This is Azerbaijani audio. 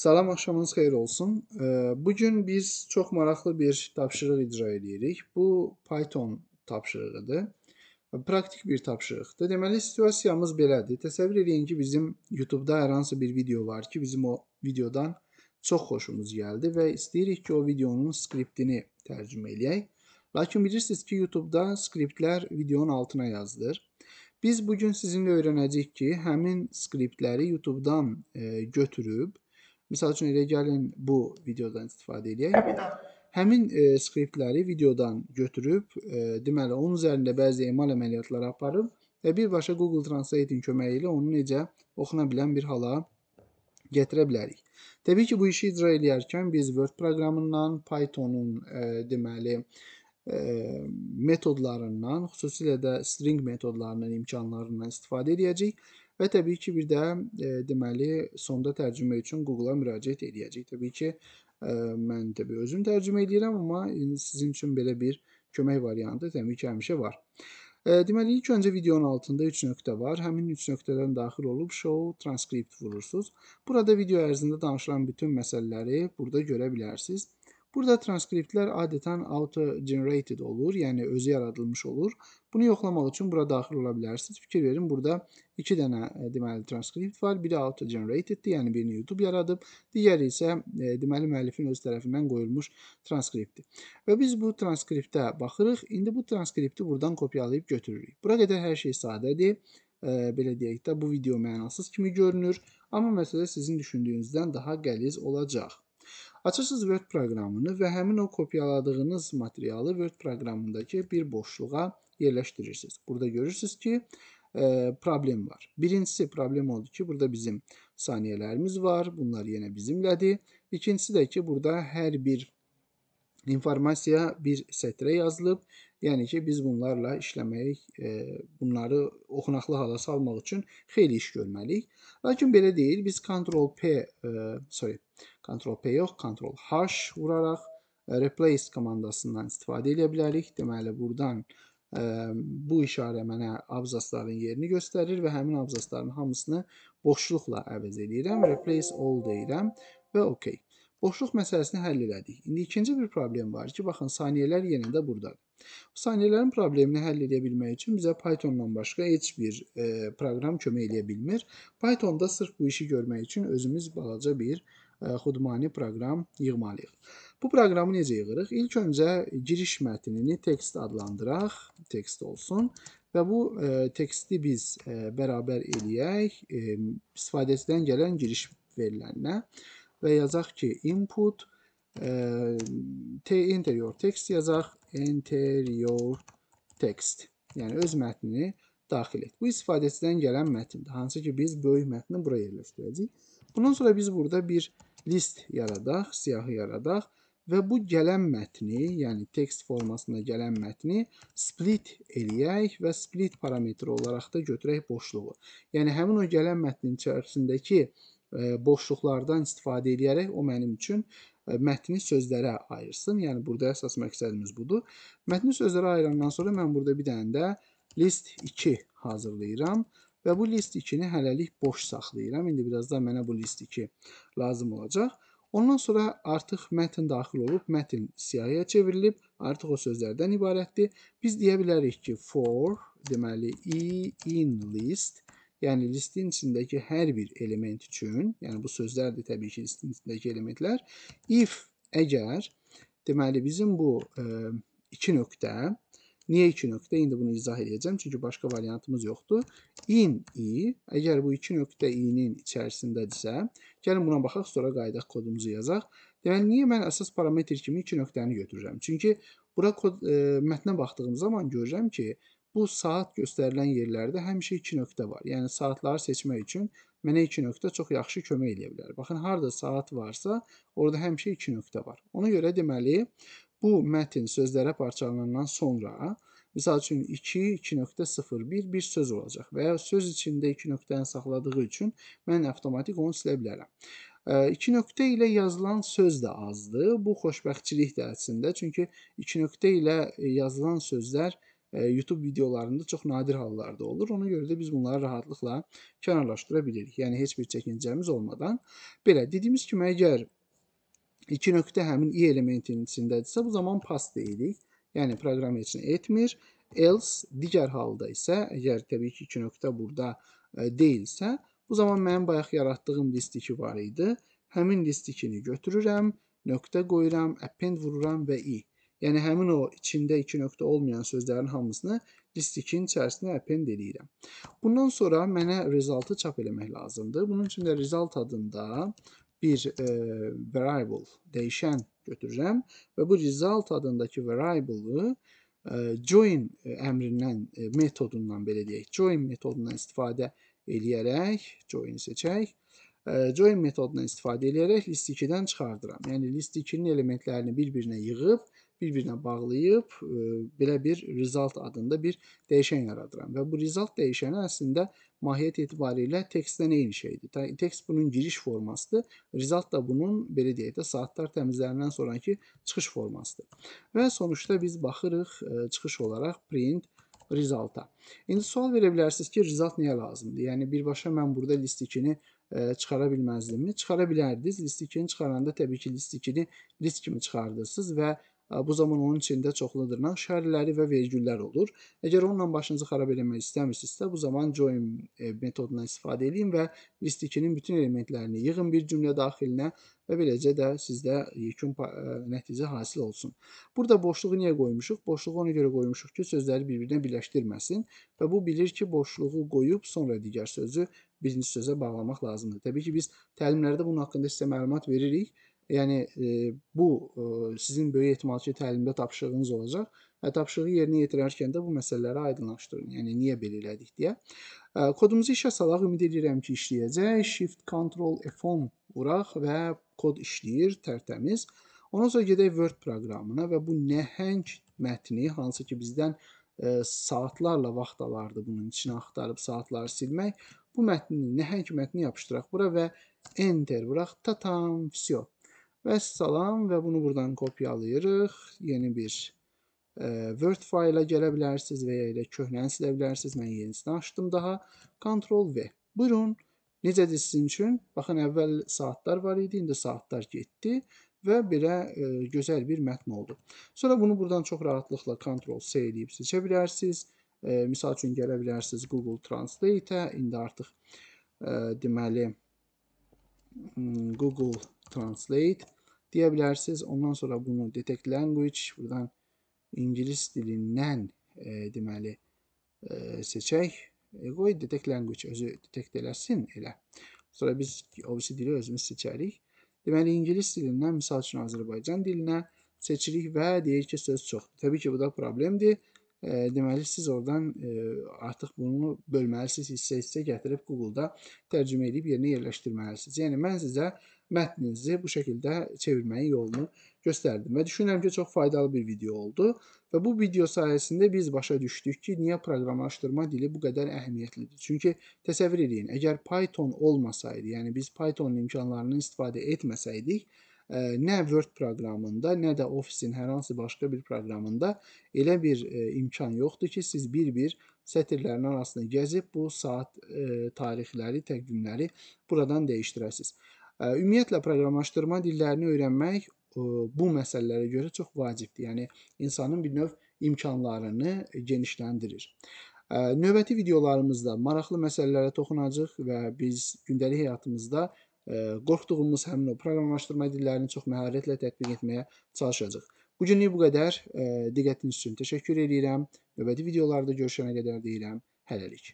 Salam, axşamınız xeyir olsun. Bu gün biz çox maraqlı bir tapşırıq icra edirik. Bu Python tapşırığıdır. Praktik bir tapşırıqdır. Deməli, situasiyamız belədir. Təsəvvür eləyin ki, bizim YouTube-da hər hansı bir video var ki, bizim o videodan çox xoşumuz gəldi və istəyirik ki, o videonun skriptini tərcümə eləyək. Lakin bilirsiniz ki, YouTube-da skriptlər videonun altına yazılır. Biz bu gün sizinlə öyrənəcəyik ki, həmin skriptləri YouTube-dan e, götürüb Məsəl üçün elə gəlin bu videodan istifadə edək. Həmin e, skriptləri videodan götürüb, e, deməli onun üzərində bəzi emal əməliyyatları aparıb və birbaşa Google Translate-in köməyi ilə onu necə oxuna bilən bir hala gətirə bilərik. Təbii ki, bu işi icra edərkən biz Word proqramından, Python-un e, deməli e, metodlarından, xüsusilə də string metodlarının imkanlarından istifadə edəcəyik Və təbii ki, bir də e, deməli sonda tərcümə üçün Google-a müraciət edəcək. Təbii ki, e, mən təbii özüm tərcümə edirəm, amma sizin üçün belə bir kömək variantı təbii ki, həmişə var. E, deməli ilk öncə videonun altında 3 nöqtə var. Həmin 3 nöqtədən daxil olub show transkript vurursunuz. Burada video ərzində danışılan bütün məsələləri burada görə bilərsiniz. Burada transkriptlər adətən auto-generated olur, yəni özü yaradılmış olur. Bunu yoxlamaq üçün bura daxil ola bilərsiniz. Fikir verin, burada iki dənə e, deməli transkript var. Biri auto-generateddir, yəni birini YouTube yaradıb, digəri isə e, deməli müəllifin öz tərəfindən qoyulmuş transkriptdir. Və biz bu transkriptə baxırıq. İndi bu transkripti buradan kopyalayıb götürürük. Bura qədər hər şey sadədir. E, belə deyək də bu video mənasız kimi görünür, amma məsələ sizin düşündüyünüzdən daha qəliz olacaq. Açırsınız Word proqramını və həmin o kopyaladığınız materialı Word proqramındakı bir boşluğa yerləşdirirsiniz. Burada görürsünüz ki, e, problem var. Birincisi problem oldu ki, burada bizim saniyələrimiz var. Bunlar yenə bizimlədir. İkincisi də ki, burada hər bir informasiya bir sətrə yazılıb Yəni ki, biz bunlarla işləmək, e, bunları oxunaqlı hala salmaq üçün xeyli iş görməliyik. Lakin belə deyil, biz Ctrl P, e, sorry, Ctrl P yox, Ctrl H vuraraq e, replace komandasından istifadə edə bilərik. Deməli, buradan bu işarə mənə abzasların yerini göstərir və həmin abzasların hamısını boşluqla əvəz edirəm. Replace all deyirəm və OK. Boşluq məsələsini həll elədik. İndi ikinci bir problem var ki, baxın saniyələr yenə də burdadır. Bu saniyələrin problemini həll edə bilmək üçün bizə Python-dan başqa heç bir e, proqram kömək eləyə bilmir. Python-da sırf bu işi görmək üçün özümüz balaca bir e, xudmani proqram yığmalıyıq. Bu proqramı necə yığırıq? İlk öncə giriş mətnini tekst adlandıraq, tekst olsun və bu e, teksti biz e, bərabər eləyək e, istifadəçidən gələn giriş verilənlə və yazaq ki, input ə, e, t interior text yazaq, interior text. Yəni öz mətnini daxil et. Bu istifadəçidən gələn mətndir. Hansı ki, biz böyük mətni bura yerləşdirəcəyik. Bundan sonra biz burada bir list yaradaq, siyahı yaradaq və bu gələn mətni, yəni text formasında gələn mətni split eləyək və split parametri olaraq da götürək boşluğu. Yəni həmin o gələn mətnin içərisindəki E, boşluqlardan istifadə edərək o mənim üçün e, mətni sözlərə ayırsın. Yəni burada əsas məqsədimiz budur. Mətni sözlərə ayırandan sonra mən burada bir dənə də list 2 hazırlayıram və bu list 2-ni hələlik boş saxlayıram. İndi birazdan mənə bu list 2 lazım olacaq. Ondan sonra artıq mətn daxil olub, mətn siyahıya çevrilib, artıq o sözlərdən ibarətdir. Biz deyə bilərik ki, for deməli e in list Yəni listin içindəki hər bir element üçün, yəni bu sözlərdir təbii ki, listin içindəki elementlər if əgər deməli bizim bu 2 nöqtə Niyə 2 nöqtə? İndi bunu izah edəcəm. Çünki başqa variantımız yoxdur. In i, əgər bu 2 nöqtə i-nin içərisindədirsə, gəlin buna baxaq, sonra qayıdaq kodumuzu yazaq. Deməli, niyə mən əsas parametr kimi 2 nöqtəni götürürəm? Çünki bura kod, e, mətnə baxdığım zaman görürəm ki, Bu saat göstərilən yerlərdə həmişə 2 nöqtə var. Yəni saatları seçmək üçün mənə 2 nöqtə çox yaxşı kömək eləyə bilər. Baxın, harda saat varsa, orada həmişə 2 nöqtə var. Ona görə deməli, bu mətin sözlərə parçalanandan sonra Misal üçün 2, 2.01 bir söz olacaq və ya söz içində 2 nöqtəni saxladığı üçün mən avtomatik onu silə bilərəm. 2 nöqtə ilə yazılan söz də azdır. Bu xoşbəxtçilik də əslində. Çünki 2 nöqtə ilə yazılan sözlər E, YouTube videolarında çox nadir hallarda olur. Ona görə də biz bunları rahatlıqla kənarlaşdıra bilirik. Yəni heç bir çəkincəmiz olmadan. Belə dediyimiz kimi əgər iki nöqtə həmin i elementinin içindədirsə, bu zaman pass deyirik. Yəni proqram heç nə etmir. Else digər halda isə əgər təbii ki iki nöqtə burada e, deyilsə, bu zaman mənim bayaq yaratdığım list 2 var idi. Həmin list 2-ni götürürəm, nöqtə qoyuram, append vururam və i. Yəni həmin o içində iki nöqtə olmayan sözlərin hamısını list 2-nin içərisinə append eləyirəm. Bundan sonra mənə resultı çap eləmək lazımdır. Bunun üçün də result adında bir e, variable, dəyişən götürürəm və bu result adındakı variable-ı e, join əmrindən, e, metodundan belə deyək, join metodundan istifadə eləyərək, join seçək, e, join metodundan istifadə eləyərək list 2-dən çıxardıram. Yəni list 2-nin elementlərini bir-birinə yığıb bir-birinə bağlayıb e, belə bir result adında bir dəyişən yaradıram və bu result dəyişəni əslində mahiyyət etibarilə tekstə eyni şeydir. Tekst bunun giriş formasıdır. Result da bunun belə deyək də saatlar təmizlərindən sonrakı çıxış formasıdır. Və sonuçda biz baxırıq e, çıxış olaraq print resulta. İndi sual verə bilərsiniz ki, result niyə lazımdır? Yəni birbaşa mən burada list 2-ni e, çıxara bilməzdimmi? Çıxara bilərdiniz. List 2-ni çıxaranda təbii ki, list 2-ni list kimi çıxardırsınız və Bu zaman onun içində çoxlu dırnaq işarələri və vergüllər olur. Əgər onunla başınızı xarab eləmək istəmirsinizsə, bu zaman join e, metodundan istifadə edin və list 2-nin bütün elementlərini yığın bir cümlə daxilinə və beləcə də sizdə yekun e, nəticə hasil olsun. Burada boşluğu niyə qoymuşuq? Boşluğu ona görə qoymuşuq ki, sözləri bir-birinə birləşdirməsin və bu bilir ki, boşluğu qoyub sonra digər sözü birinci sözə bağlamaq lazımdır. Təbii ki, biz təlimlərdə bunun haqqında sizə məlumat veririk. Yəni bu e, sizin böyük ehtimal ki, təlimdə tapşırığınız olacaq və tapşırığı yerinə yetirərkən də bu məsələləri aydınlaşdırın. Yəni niyə belə elədik deyə. E, kodumuzu işə salaq, ümid edirəm ki, işləyəcək. Shift Control F10 vuraq və kod işləyir, tərtəmiz. Ondan sonra gedək Word proqramına və bu nəhəng mətni, hansı ki bizdən ə, saatlarla vaxt alardı bunun içini axtarıb saatları silmək. Bu mətni, nəhəng mətni yapışdıraq bura və enter vuraq. Tatam, всё. Vəssalam və bunu buradan kopyalayırıq. Yeni bir e, Word fayla gələ bilərsiniz və ya elə köhnəni silə bilərsiniz. Mən yenisini açdım daha. Ctrl V. Buyurun. Necədir sizin üçün? Baxın, əvvəl saatlar var idi, indi saatlar getdi və belə e, gözəl bir mətn oldu. Sonra bunu buradan çox rahatlıqla Ctrl C eləyib seçə bilərsiniz. E, misal üçün gələ bilərsiniz Google Translate-ə. İndi artıq e, deməli hmm, Google translate deyə bilərsiniz. Ondan sonra bunu detect language buradan ingilis dilindən e, deməli e, seçək. E, qoy detect language özü detect eləsin elə. Sonra biz obviously dili özümüz seçərik. Deməli ingilis dilindən misal üçün Azərbaycan dilinə seçirik və deyir ki, söz çoxdur. Təbii ki, bu da problemdir. E, deməli siz oradan e, artıq bunu bölməlisiniz, hissə-hissə gətirib Google-da tərcümə edib yerinə yerləşdirməlisiniz. Yəni mən sizə mətninizi bu şəkildə çevirməyin yolunu göstərdim və düşünürəm ki, çox faydalı bir video oldu və bu video sayəsində biz başa düşdük ki, niyə proqramlaşdırma dili bu qədər əhəmiyyətlidir. Çünki təsəvvür edin, əgər Python olmasaydı, yəni biz Pythonun imkanlarından istifadə etməsəydik, e, nə Word proqramında, nə də Office-in hər hansı başqa bir proqramında elə bir e, imkan yoxdur ki, siz bir-bir sətirlərin arasında gəzib bu saat e, tarixləri, təqvimləri buradan dəyişdirəsiniz. Ümumiyyətlə proqramlaşdırma dillərini öyrənmək bu məsələlərə görə çox vacibdir. Yəni insanın bir növ imkanlarını genişləndirir. Növbəti videolarımızda maraqlı məsələlərə toxunacağıq və biz gündəlik həyatımızda qorxduğumuz həmin o proqramlaşdırma dillərini çox məharətlə tətbiq etməyə çalışacağıq. Bu günlük bu qədər. Diqqətiniz üçün təşəkkür edirəm. Növbəti videolarda görüşənə qədər deyirəm hələlik.